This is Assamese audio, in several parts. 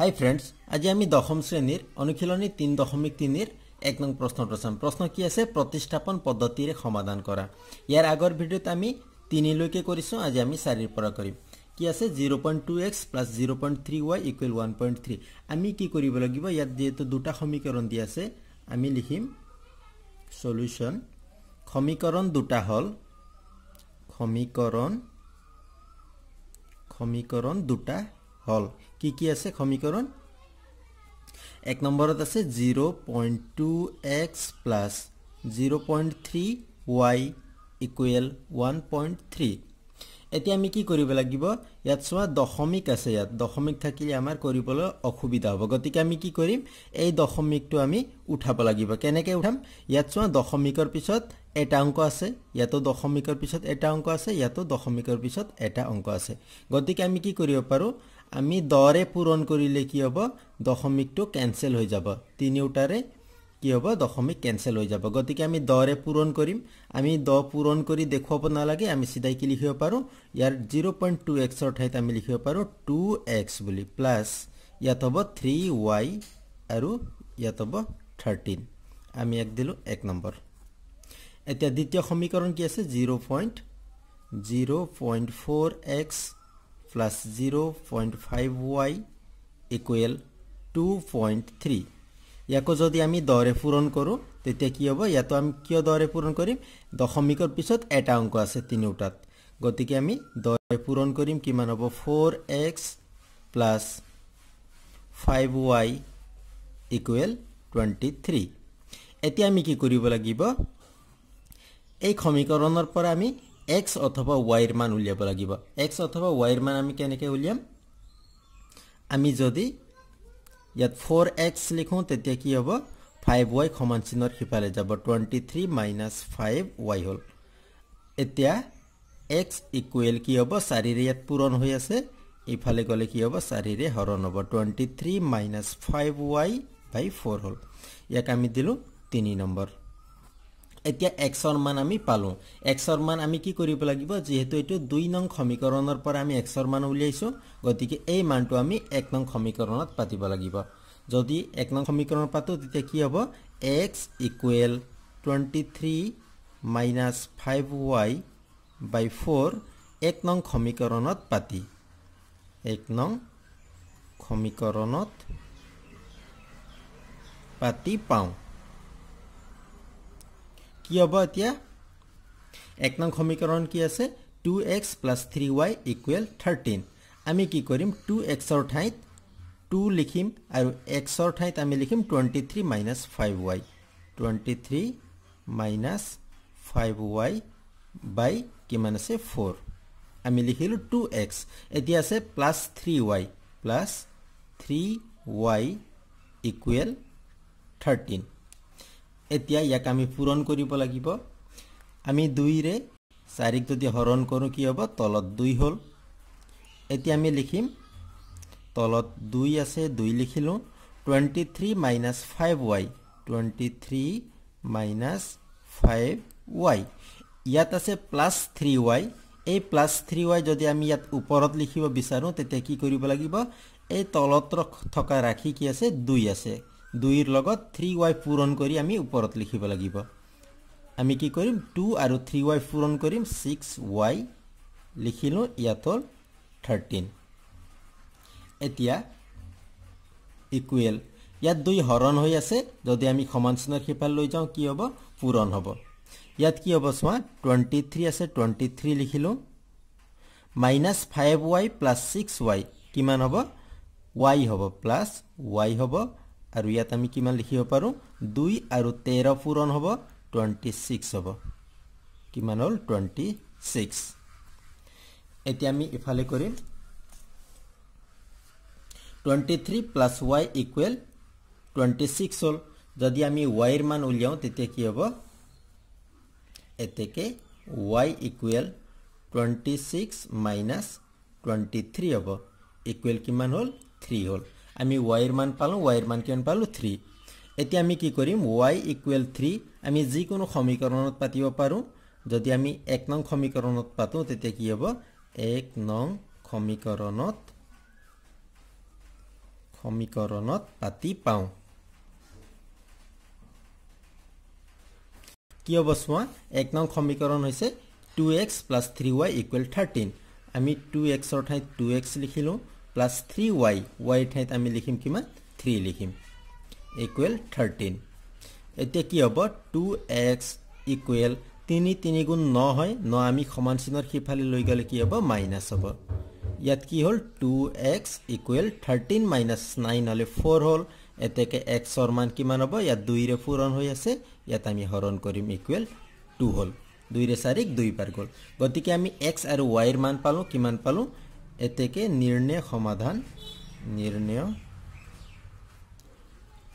হাই ফ্ৰেণ্ডছ আজি আমি দশম শ্ৰেণীৰ অনুশীলনী তিনি দশমিক তিনিৰ এক নং প্ৰশ্নটো চাম প্ৰশ্ন কি আছে প্ৰতিস্থাপন পদ্ধতিৰে সমাধান কৰা ইয়াৰ আগৰ ভিডিঅ'ত আমি তিনিলৈকে কৰিছোঁ আজি আমি চাৰিৰ পৰা কৰিম কি আছে zero' point two x plus zero' point three y equal one point three আমি কি কৰিব লাগিব ইয়াত যিহেতু দুটা সমীকৰণ দি আছে আমি লিখিম চলিউশ্যন সমীকৰণ দুটা হ'ল সমীকৰণ সমীকৰণ দুটা হ'ল কি কি আছে সমীকৰণ এক নম্বৰত আছে zero' point two x plus zero' point three y equal one point three এতিয়া আমি কি কৰিব লাগিব ইয়াত চোৱা দশমিক আছে ইয়াত দশমিক থাকিলে আমাৰ কৰিবলৈ অসুবিধা হ'ব গতিকে আমি কি কৰিম এই দশমিকটো আমি উঠাব লাগিব কেনেকৈ উঠাম ইয়াত চোৱা দশমিকৰ পিছত এটা অংক আছে ইয়াতো দশমিকৰ পিছত এটা অংক আছে ইয়াতো দশমিকৰ পিছত এটা অংক আছে গতিকে আমি কি কৰিব পাৰোঁ আমি দৰে পূৰণ কৰিলে কি হ'ব দশমিকটো কেঞ্চেল হৈ যাব তিনিওটাৰে কি হ'ব দশমিক কেঞ্চেল হৈ যাব গতিকে আমি দৰে পূৰণ কৰিম আমি দ পূৰণ কৰি দেখুৱাব নালাগে আমি চিধাই কি লিখিব পাৰোঁ ইয়াৰ জিৰ' পইণ্ট টু এক্সৰ ঠাইত আমি লিখিব পাৰোঁ টু এক্স বুলি প্লাছ ইয়াত হ'ব থ্ৰী ৱাই আৰু ইয়াত হ'ব থাৰ্টিন আমি ইয়াক দিলোঁ এক নম্বৰ এতিয়া দ্বিতীয় সমীকৰণ কি আছে zero' point zero' point four x plus 0.5y equal 2.3 ইয়াক যদি আমি দৰে পূৰণ কৰোঁ তেতিয়া কি হ'ব ইয়াতো আমি কিয় দৰে পূৰণ কৰিম দশমিকৰ পিছত এটা অংক আছে তিনিওটাত গতিকে আমি দৰে পূৰণ কৰিম কিমান হ'ব four x plus five y equal twenty three এতিয়া আমি কি কৰিব লাগিব এই সমীকৰণৰ পৰা আমি এক্স অথবা ৱাইৰ মান উলিয়াব লাগিব এক্স অথবা ৱাইৰ মান আমি কেনেকৈ উলিয়াম আমি যদি ইয়াত ফ'ৰ এক্স লিখোঁ তেতিয়া কি হ'ব ফাইভ ৱাই সমান চিনৰ সিফালে যাব twenty three minus five y হ'ল এতিয়া এক্স ইকুৱেল কি হ'ব চাৰিৰে ইয়াত পূৰণ হৈ আছে ইফালে গ'লে কি হ'ব চাৰিৰে হৰণ হ'ব twenty three minus five y by four হ'ল ইয়াক আমি দিলোঁ তিনি নম্বৰ এতিয়া এক্সৰ মান আমি পালোঁ এক্সৰ মান আমি কি কৰিব লাগিব যিহেতু এইটো দুই নং সমীকৰণৰ পৰা আমি এক্সৰ মান উলিয়াইছোঁ গতিকে এই মানটো আমি এক নং সমীকৰণত পাতিব লাগিব যদি এক নং সমীকৰণত পাতোঁ তেতিয়া কি হ'ব x equal twenty three minus five y by four এক নং সমীকৰণত পাতি এক নং সমীকৰণত পাতি পাওঁ কি হ'ব এতিয়া এক নং সমীকৰণ কি আছে two x plus three y equal thirteen আমি কি কৰিম টু এক্সৰ ঠাইত টু লিখিম আৰু এক্সৰ ঠাইত আমি লিখিম twenty three minus five y twenty three minus five y by কিমান আছে ফ'ৰ আমি লিখিলোঁ টু এক্স এতিয়া আছে plus three y plus three y equal thirteen এতিয়া ইয়াক আমি পূৰণ কৰিব লাগিব আমি দুইৰে চাৰিক যদি হৰণ কৰোঁ কি হ'ব তলত দুই হ'ল এতিয়া আমি লিখিম তলত দুই আছে দুই লিখিলোঁ twenty three minus five y twenty three minus five y ইয়াত আছে প্লাছ থ্ৰী ৱাই এই প্লাছ থ্ৰী ৱাই যদি আমি ইয়াত ওপৰত লিখিব বিচাৰোঁ তেতিয়া কি কৰিব লাগিব এই তলত থকা ৰাশি কি আছে দুই আছে দুইৰ লগত থ্ৰী ৱাই পূৰণ কৰি আমি ওপৰত লিখিব লাগিব আমি কি কৰিম টু আৰু থ্ৰী ৱাই পূৰণ কৰিম ছিক্স ৱাই লিখিলোঁ ইয়াত হ'ল থাৰ্টিন এতিয়া ইকুৱেল ইয়াত দুই হৰণ হৈ আছে যদি আমি সমান চিনৰ সিফালে লৈ যাওঁ কি হ'ব পূৰণ হ'ব ইয়াত কি হ'ব চোৱা টুৱেণ্টি থ্ৰী আছে টুৱেণ্টি থ্ৰী লিখিলোঁ minus five y plus six y কিমান হ'ব ৱাই হ'ব প্লাছ ৱাই হ'ব আৰু ইয়াত আমি কিমান লিখিব পাৰোঁ দুই আৰু তেৰ পূৰণ হ'ব টুৱেণ্টি ছিক্স হ'ব কিমান হ'ল টুৱেণ্টি ছিক্স এতিয়া আমি ইফালে কৰিম twenty three plus y equal twenty six হ'ল যদি আমি ৱাইৰ মান উলিয়াওঁ তেতিয়া কি হ'ব এতেকে y equal twenty six minus twenty three হ'ব ইকুৱেল কিমান হ'ল থ্ৰী হ'ল আমি ৱাইৰ মান পালোঁ ৱাইৰ মান কিমান পালোঁ থ্ৰী এতিয়া আমি কি কৰিম ৱাই ইকুৱেল থ্ৰী আমি যিকোনো সমীকৰণত পাতিব পাৰোঁ যদি আমি এক নং সমীকৰণত পাতোঁ তেতিয়া কি হ'ব এক নং সমীকৰণত সমীকৰণত পাতি পাওঁ কি হ'ব চোৱা এক নং সমীকৰণ হৈছে two x plus three y equal thirteen আমি টু এক্সৰ ঠাইত টু এক্স লিখিলোঁ plus 3y y ठाइत आमी लिखिम किमा 3 लिखिम equal 13 एते की हबो 2x equal 3 3 गुण 9 होय 9 आमी समान चिन्हर खिफाले लई गेले की हबो माइनस हबो यात की होल 2x equal 13 minus 9 होले 4 होल एते के x और मान किमान हबो या 2 रे पूरण होय असे यात आमी हरण करिम equal 2 होल 2 रे सारिक 2 पार गोल गतिके आमी x आरो y र मान पालो किमान पालो এতেকে নির্ণয় সমাধান নির্ণয়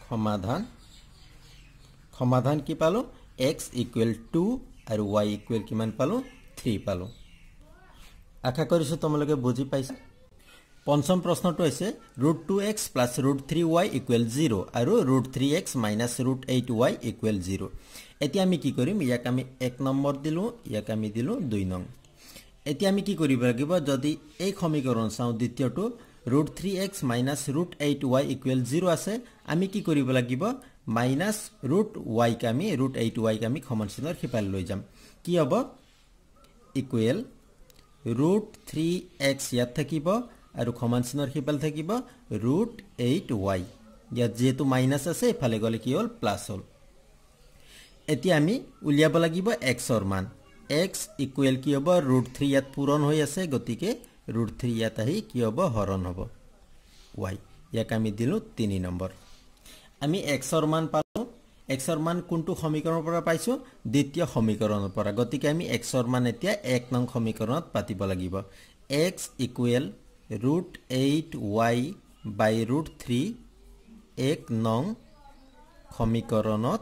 সমাধান সমাধান কি পালো এক্স ইকুয়েল টু আর ওয়াই ইকুয়েল কিমান পালো থ্রি পালো আশা করছো তোমালে বুঝি পাইছা পঞ্চম প্ৰশ্নটো হৈছে root two x plus root three y equal zero' আৰু root three x minus root eight y equal zero' এতিয়া আমি কি কৰিম ইয়াক আমি এক নম্বৰ দিলোঁ ইয়াক আমি দিলোঁ দুই নং এতিয়া আমি কি কৰিব লাগিব যদি এই সমীকৰণ চাওঁ দ্বিতীয়টো root three x minus root eight y equal zero' আছে আমি কি কৰিব লাগিব মাইনাছ ৰুট ৱাইক আমি ৰুট এইট ৱাইক আমি সমান চিনৰ সিফালে লৈ যাম কি হ'ব ইকুৱেল ৰুট থ্ৰী এক্স ইয়াত থাকিব আৰু সমান চিনৰ সিফালে থাকিব ৰুট এইট ৱাই ইয়াত যিহেতু মাইনাছ আছে এইফালে গ'লে কি হ'ল প্লাছ হ'ল এতিয়া আমি উলিয়াব লাগিব এক্সৰ মান এক্স ইকুৱেল কি হ'ব ৰুট থ্ৰী ইয়াত পূৰণ হৈ আছে গতিকে ৰুট থ্ৰী ইয়াত আহি কি হ'ব হৰণ হ'ব ৱাই ইয়াক আমি দিলোঁ তিনি নম্বৰ আমি এক্সৰ মান পালোঁ এক্সৰ মান কোনটো সমীকৰণৰ পৰা পাইছোঁ দ্বিতীয় সমীকৰণৰ পৰা গতিকে আমি এক্সৰ মান এতিয়া এক নং সমীকৰণত পাতিব লাগিব x equal root eight y by root three এক নং সমীকৰণত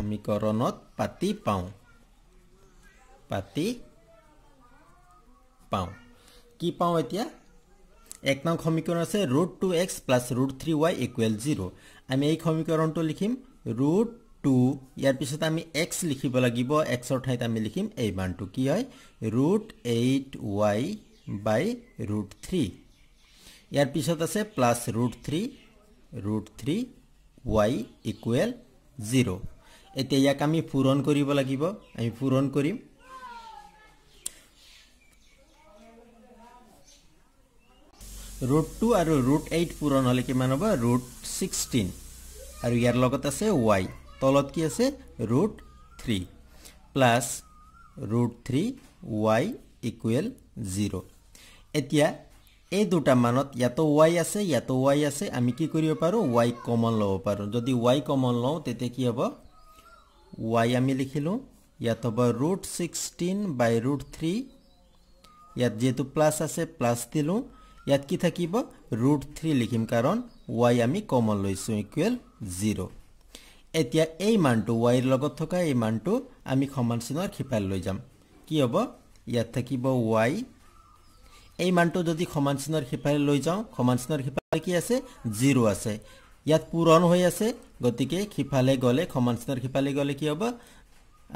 সমীকৰণত পাতি পাওঁ পাতি পাওঁ কি পাওঁ এতিয়া এক নং সমীকৰণ আছে root two x plus root three y equal zero' আমি এই সমীকৰণটো লিখিম ৰুট টু ইয়াৰ পিছত আমি এক্স লিখিব লাগিব এক্সৰ ঠাইত আমি লিখিম এই মানটো কি হয় root eight y by root three ইয়াৰ পিছত আছে plus root three root three y equal zero' এতিয়া ইয়াক আমি পূৰণ কৰিব লাগিব আমি পূৰণ কৰিম ৰুট টু আৰু ৰুট এইট পূৰণ হ'লে কিমান হ'ব ৰুট ছিক্সটিন আৰু ইয়াৰ লগত আছে ৱাই তলত কি আছে root three plus root three y equal zero' এতিয়া এই দুটা মানত ইয়াতো ৱাই আছে ইয়াতো ৱাই আছে আমি কি কৰিব পাৰোঁ ৱাই কমন ল'ব পাৰোঁ যদি ৱাই কমন লওঁ তেতিয়া কি হ'ব y আমি লিখিলো ইয়াত হ'ব root sixteen by root three ইয়াত যিহেতু প্লাছ আছে প্লাছ দিলোঁ ইয়াত কি থাকিব ৰুট থ্ৰী লিখিম কাৰণ ৱাই আমি কমন লৈছোঁ ইকুৱেল জিৰ' এতিয়া এই মানটো ৱাইৰ লগত থকা এই মানটো আমি সমান চিনৰ সিফালে লৈ যাম কি হ'ব ইয়াত থাকিব ৱাই এই মানটো যদি সমান চিনৰ সিফালে লৈ যাওঁ সমান চিনৰ সিফালে কি আছে জিৰ' আছে ইয়াত পূৰণ হৈ আছে গতিকে সিফালে গ'লে সমান সমানচিনৰ সিফালে গ'লে কি হ'ব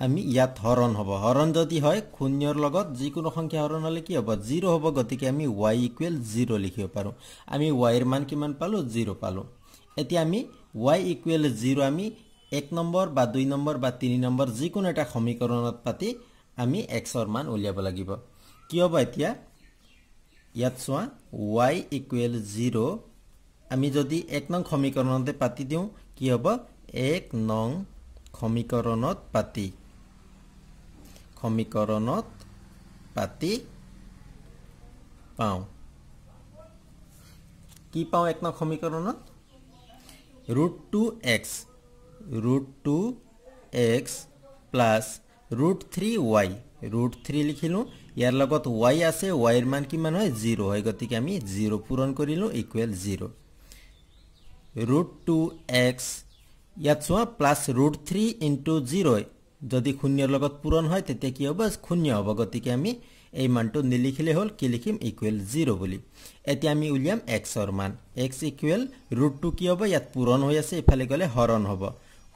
আমি ইয়াত হৰণ হ'ব হৰণ যদি হয় শূন্যৰ লগত যিকোনো সংখ্যা হৰণ হ'লে কি হ'ব জিৰ' হ'ব গতিকে আমি ৱাই ইকুৱেল জিৰ' লিখিব পাৰোঁ আমি ৱাইৰ মান কিমান পালোঁ জিৰ' পালোঁ এতিয়া আমি ৱাই ইকুৱেল জিৰ' আমি এক নম্বৰ বা দুই নম্বৰ বা তিনি নম্বৰ যিকোনো এটা সমীকৰণত পাতি আমি এক্সৰ মান উলিয়াব লাগিব কি হ'ব এতিয়া ইয়াত চোৱা ৱাই ইকুৱেল জিৰ' আমি যদি এক নং সমীকৰণতে পাতি দিওঁ কি হ'ব এক নং সমীকৰণত পাতি সমীকৰণত পাতি পাওঁ কি পাওঁ এক নং সমীকৰণত root two x root two x plus root three y root three লিখিলোঁ ইয়াৰ লগত ৱাই আছে ৱাইৰ মান কিমান হয় জিৰ' হয় গতিকে আমি জিৰ' পূৰণ কৰিলোঁ equal zero' root two x ইয়াত চোৱা plus root three into zero' যদি শূন্যৰ লগত পূৰণ হয় তেতিয়া কি হ'ব শূন্য হ'ব গতিকে আমি এই মানটো নিলিখিলে হ'ল কি লিখিম ইকুৱেল জিৰ' বুলি এতিয়া আমি উলিয়াম এক্সৰ মান এক্স ইকুৱেল ৰুট টু কি হ'ব ইয়াত পূৰণ হৈ আছে ইফালে গ'লে হৰণ হ'ব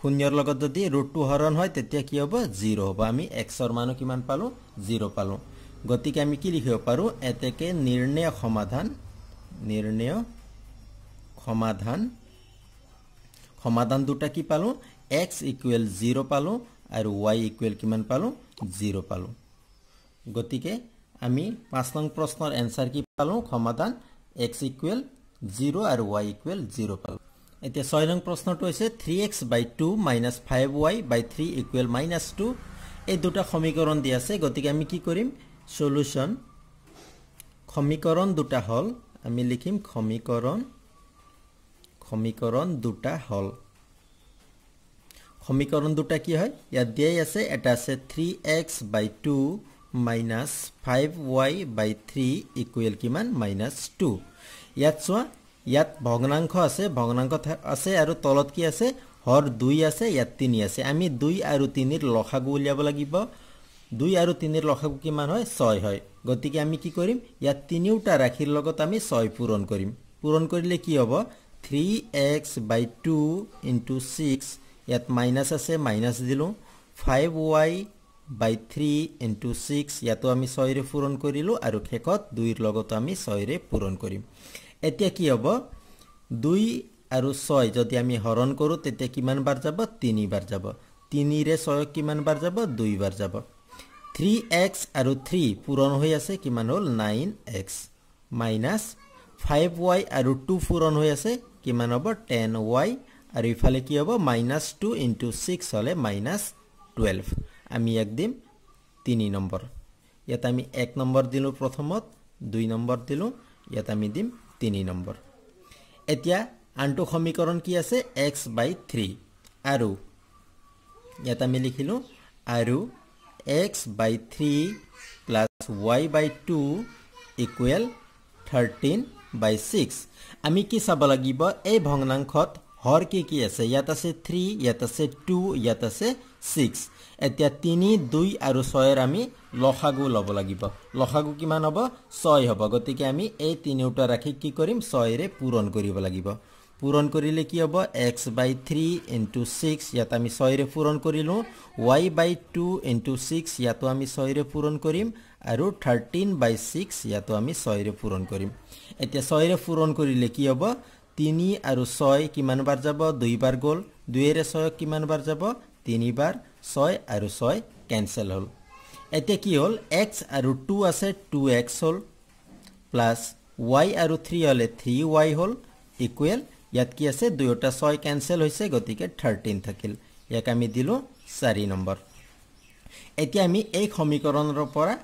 শূন্যৰ লগত যদি ৰুট টু হৰণ হয় তেতিয়া কি হ'ব জিৰ' হ'ব আমি এক্সৰ মানো কিমান পালোঁ জিৰ' পালোঁ গতিকে আমি কি লিখিব পাৰোঁ এতেকে নিৰ্ণয় সমাধান নিৰ্ণয় সমাধান সমাধান দুটা কি পালোঁ এক্স ইকুৱেল জিৰ' পালোঁ আৰু ৱাই ইকুৱেল কিমান পালোঁ জিৰ' পালোঁ গতিকে আমি পাঁচ নং প্ৰশ্নৰ এনচাৰ কি পালোঁ সমাধান এক্স ইকুৱেল জিৰ' আৰু ৱাই ইকুৱেল জিৰ' পালোঁ এতিয়া ছয় নং প্ৰশ্নটো হৈছে three x by two minus five y by three equal minus two এই দুটা সমীকৰণ দি আছে গতিকে আমি কি কৰিম চলুচন সমীকৰণ দুটা হ'ল আমি লিখিম সমীকৰণ সমীকৰণ দুটা হ'ল সমীকৰণ দুটা কি হয় ইয়াত দিয়াই আছে এটা আছে three x by two minus five y by three equal কিমান মাইনাছ টু ইয়াত চোৱা ইয়াত ভগ্নাংশ আছে ভগ্নাংশ আছে আৰু তলত কি আছে হৰ দুই আছে ইয়াত তিনি আছে আমি দুই আৰু তিনিৰ লখাগু উলিয়াব লাগিব দুই আৰু তিনিৰ লখাগু কিমান হয় ছয় হয় গতিকে আমি কি কৰিম ইয়াত তিনিওটা ৰাশিৰ লগত আমি ছয় পূৰণ কৰিম পূৰণ কৰিলে কি হ'ব 3x by 2 into 6 yet minus ase minus dilu 5y by 3 into 6 yato ami 6 re puron korilu aru khekot 2 r logot ami 6 re puron korim etia ki hobo 2 aru 6 jodi ami horon koru tete ki man bar jabo 3 bar jabo 3 re 6 ki man bar jabo 2 bar jabo 3x aru 3 puron hoi ase ki man hol 9x minus 5y aru 2 puron hoi ase কিমান হ'ব টেন ৱাই আৰু ইফালে কি হ'ব মাইনাছ টু ইণ্টু ছিক্স হ'লে মাইনাছ টুৱেল্ভ আমি ইয়াক দিম তিনি নম্বৰ ইয়াত আমি এক নম্বৰ দিলোঁ প্ৰথমত দুই নম্বৰ দিলোঁ ইয়াত আমি দিম তিনি নম্বৰ এতিয়া আনটো সমীকৰণ কি আছে এক্স বাই থ্ৰী আৰু ইয়াত আমি লিখিলোঁ আৰু x by three plus y by two equal thirteen by six আমি কি চাব লাগিব এই ভগ্নাংশত হৰ কি কি আছে ইয়াত আছে থ্ৰী ইয়াত আছে টু ইয়াত আছে ছিক্স এতিয়া তিনি দুই আৰু ছয়ৰ আমি লসাগু ল'ব লাগিব লসাগু কিমান হ'ব ছয় হ'ব গতিকে আমি এই তিনিওটা ৰাখি কি কৰিম ছয়েৰে পূৰণ কৰিব লাগিব পূৰণ কৰিলে কি হ'ব x by three into six ইয়াত আমি ছয়েৰে পূৰণ কৰিলোঁ y by two into six ইয়াতো আমি ছয়েৰে পূৰণ কৰিম আৰু থাৰ্টিন বাই ছিক্স ইয়াতো আমি ছয়ৰে পূৰণ কৰিম এতিয়া ছয়ৰে পূৰণ কৰিলে কি হ'ব তিনি আৰু ছয় কিমান বাৰ যাব দুইবাৰ গ'ল দুয়েৰে ছয়ক বাৰ যাব তিনিবাৰ ছয় আৰু ছয় কেঞ্চেল হ'ল এতিয়া কি হ'ল এক্স আৰু টু আছে টু এক্স হ'ল প্লাছ ৱাই আৰু থ্ৰী হ'লে থ্ৰী ৱাই হ'ল ইকুৱেল ইয়াত কি আছে দুয়োটা ছয় কেঞ্চেল হৈছে গতিকে থাৰ্টিন থাকিল ইয়াক আমি দিলোঁ চাৰি নম্বৰ এতিয়া আমি এই সমীকৰণৰ পৰা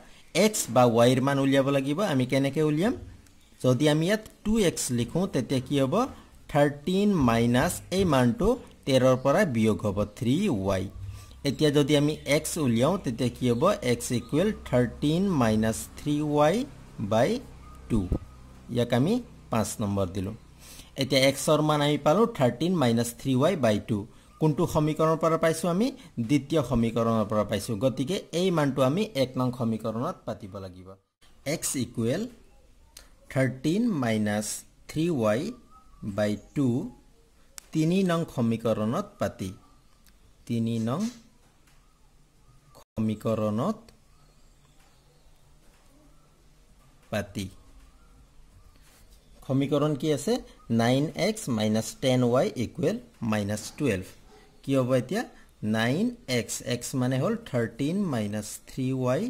এক্স বা ওয়াইৰ মান উলিয়াব লাগিব আমি কেনেকৈ উলিয়াম যদি আমি ইয়াত টু এক্স লিখোঁ তেতিয়া কি হ'ব থাৰ্টিন মাইনাছ এই মানটো তেৰৰ পৰা বিয়োগ হ'ব থ্ৰী ওৱাই এতিয়া যদি আমি এক্স উলিয়াওঁ তেতিয়া কি হ'ব x equal thirteen minus three y by two ইয়াক আমি পাঁচ নম্বৰ দিলোঁ এতিয়া এক্সৰ মান আমি পালোঁ thirteen minus three y by two কোনটো সমীকৰণৰ পৰা পাইছোঁ আমি দ্বিতীয় সমীকৰণৰ পৰা পাইছোঁ গতিকে এই মানটো আমি এক নং সমীকৰণত পাতিব লাগিব x equal thirteen minus three y by two তিনি নং সমীকৰণত পাতি তিনি নং সমীকৰণত পাতি সমীকৰণ কি আছে nine x minus ten y equal minus twelve কি হ'ব এতিয়া নাইন এক্স এক্স মানে হ'ল thirteen minus three y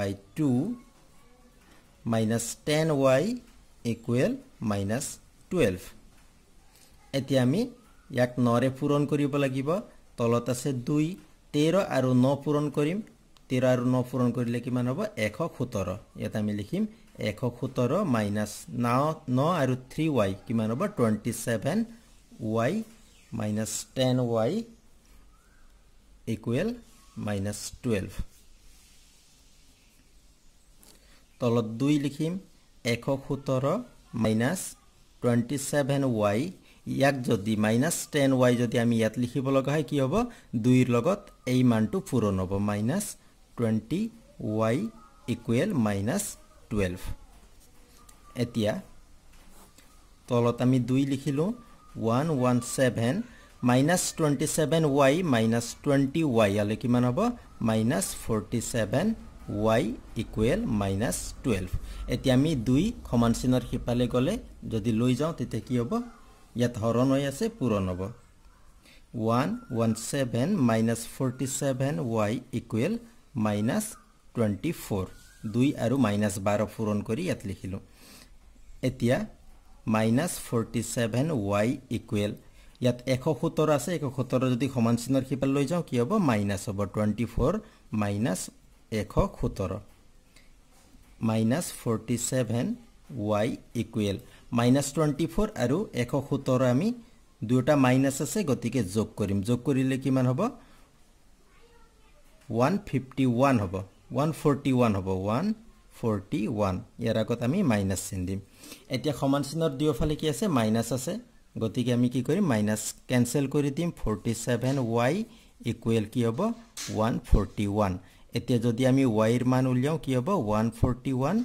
by two minus ten y equal minus twelve এতিয়া আমি ইয়াক নৰে পূৰণ কৰিব লাগিব তলত আছে দুই তেৰ আৰু ন পূৰণ কৰিম তেৰ আৰু ন পূৰণ কৰিলে কিমান হ'ব এশ সোতৰ ইয়াত আমি লিখিম এশ সোতৰ মাইনাছ ন ন আৰু থ্ৰী ৱাই কিমান হ'ব twenty seven y minus 10y equal minus 12 তলত দুই লিখিম এশ সোতৰ মাইনাছ টুৱেণ্টি ছেভেন ৱাই ইয়াক যদি মাইনাছ টেন ৱাই যদি আমি ইয়াত লিখিব লগা হয় কি হ'ব দুইৰ লগত এই মানটো পূৰণ হ'ব minus twenty y equal minus twelve এতিয়া তলত আমি দুই লিখিলোঁ one one seven minus twenty seven y minus twenty y আলে কিমান হ'ব minus forty seven y equal minus twelve এতিয়া আমি দুই সমান চিনৰ সিফালে গ'লে যদি লৈ যাওঁ তেতিয়া কি হ'ব ইয়াত হৰণ হৈ আছে পূৰণ হ'ব one one seven minus forty seven y equal minus twenty four দুই আৰু মাইনাছ বাৰ পূৰণ কৰি ইয়াত লিখিলোঁ এতিয়া minus forty seven y equal ইয়াত এশ সোতৰ আছে এশ সোতৰ যদি সমান চিহ্নৰ সিফালে লৈ যাওঁ কি হ'ব মাইনাছ হ'ব টুৱেণ্টি ফ'ৰ মাইনাছ এশ সোতৰ minus forty seven y equal minus twenty four আৰু এশ সোতৰ আমি দুয়োটা মাইনাছ আছে গতিকে যোগ কৰিম যোগ কৰিলে কিমান হ'ব ওৱান ফিফটি ওৱান হ'ব ওৱান ফৰ্টি ওৱান হ'ব ওৱান 41 ইয়াৰ আগত আমি মাইনাস চিন দিম এতিয়া সমান চিনৰ দুয়োফালে কি আছে মাইনাস আছে গতিকে আমি কি কৰিম মাইনাস কেনচেল কৰি দিম ফৰ্টি ছেভেন ৱাই ইকুৱেল কি হ'ব ওৱান ফৰ্টি ওৱান এতিয়া যদি আমি ৱাইৰ মান উলিয়াওঁ কি হ'ব one forty one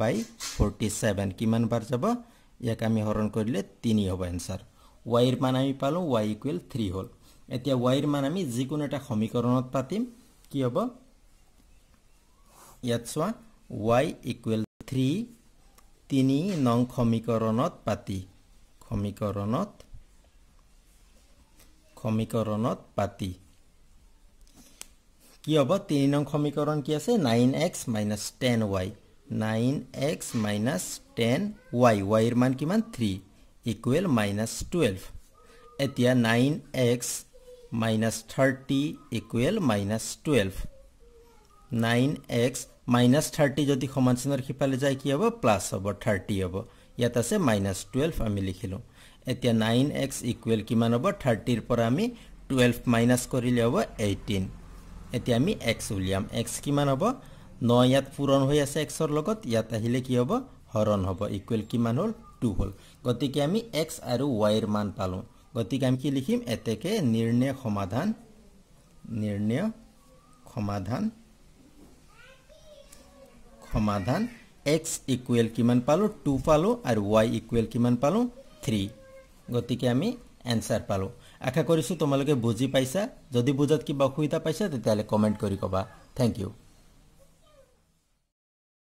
by forty seven কিমান বাৰ যাব ইয়াক আমি হৰণ কৰিলে তিনি হ'ব এনচাৰ ৱাইৰ মান আমি পালোঁ ৱাই ইকুৱেল থ্ৰী হ'ল এতিয়া ৱাইৰ মান আমি যিকোনো এটা সমীকৰণত পাতিম কি হ'ব ইয়াত চোৱা ৱাই ইকুৱেল থ্ৰী তিনি নং সমীকৰণত পাতি সমীকৰণত সমীকৰণত পাতি কি হ'ব তিনি নং সমীকৰণ কি আছে nine x minus ten y nine x minus ten y ৱাইৰ মান কিমান থ্ৰী ইকুৱেল মাইনাছ টুৱেল্ভ এতিয়া nine x minus thirty equal minus twelve nine x minus thirty যদি সমান চিনৰ সিফালে যায় কি হ'ব প্লাছ হ'ব থাৰ্টি হ'ব ইয়াত আছে মাইনাছ টুৱেল্ভ আমি লিখিলোঁ এতিয়া নাইন এক্স ইকুৱেল কিমান হ'ব থাৰ্টিৰ পৰা আমি টুৱেল্ভ মাইনাছ কৰিলে হ'ব এইটিন এতিয়া আমি এক্স উলিয়াম এক্স কিমান হ'ব ন ইয়াত পূৰণ হৈ আছে এক্সৰ লগত ইয়াত আহিলে কি হ'ব হৰণ হ'ব ইকুৱেল কিমান হ'ল টু হ'ল গতিকে আমি এক্স আৰু ৱাইৰ মান পালোঁ গতিকে আমি কি লিখিম এতেকে নিৰ্ণয় সমাধান নিৰ্ণয় সমাধান সমাধান এক্স ইকুৱেল কিমান পালোঁ টু পালোঁ আৰু ৱাই ইকুৱেল কিমান পালোঁ থ্ৰী গতিকে আমি এনচাৰ পালোঁ আশা কৰিছোঁ তোমালোকে বুজি পাইছা যদি বুজাত কিবা অসুবিধা পাইছা তেতিয়াহ'লে কমেণ্ট কৰি ক'বা থেংক ইউ